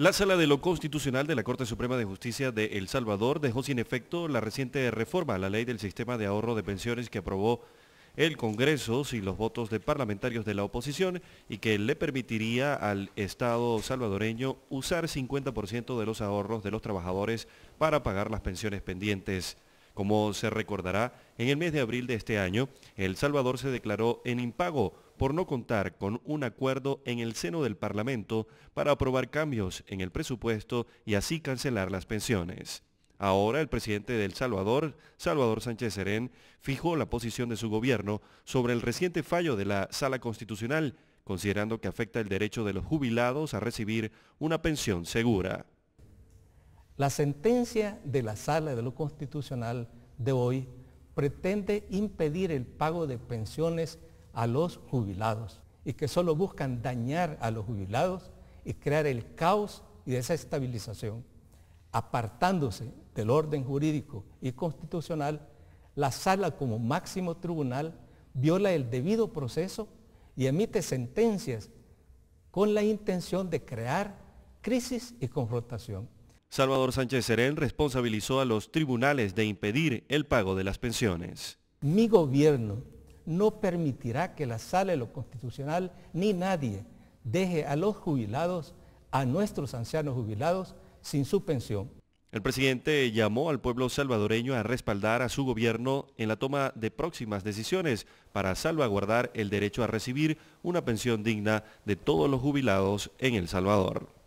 La Sala de lo Constitucional de la Corte Suprema de Justicia de El Salvador dejó sin efecto la reciente reforma a la ley del sistema de ahorro de pensiones que aprobó el Congreso sin los votos de parlamentarios de la oposición y que le permitiría al Estado salvadoreño usar 50% de los ahorros de los trabajadores para pagar las pensiones pendientes. Como se recordará, en el mes de abril de este año, El Salvador se declaró en impago por no contar con un acuerdo en el seno del Parlamento para aprobar cambios en el presupuesto y así cancelar las pensiones. Ahora el presidente del Salvador, Salvador Sánchez Serén, fijó la posición de su gobierno sobre el reciente fallo de la Sala Constitucional, considerando que afecta el derecho de los jubilados a recibir una pensión segura. La sentencia de la Sala de lo Constitucional de hoy pretende impedir el pago de pensiones a los jubilados y que solo buscan dañar a los jubilados y crear el caos y desestabilización. Apartándose del orden jurídico y constitucional, la sala como máximo tribunal viola el debido proceso y emite sentencias con la intención de crear crisis y confrontación. Salvador Sánchez Serén responsabilizó a los tribunales de impedir el pago de las pensiones. Mi gobierno no permitirá que la sala de lo constitucional ni nadie deje a los jubilados, a nuestros ancianos jubilados, sin su pensión. El presidente llamó al pueblo salvadoreño a respaldar a su gobierno en la toma de próximas decisiones para salvaguardar el derecho a recibir una pensión digna de todos los jubilados en El Salvador.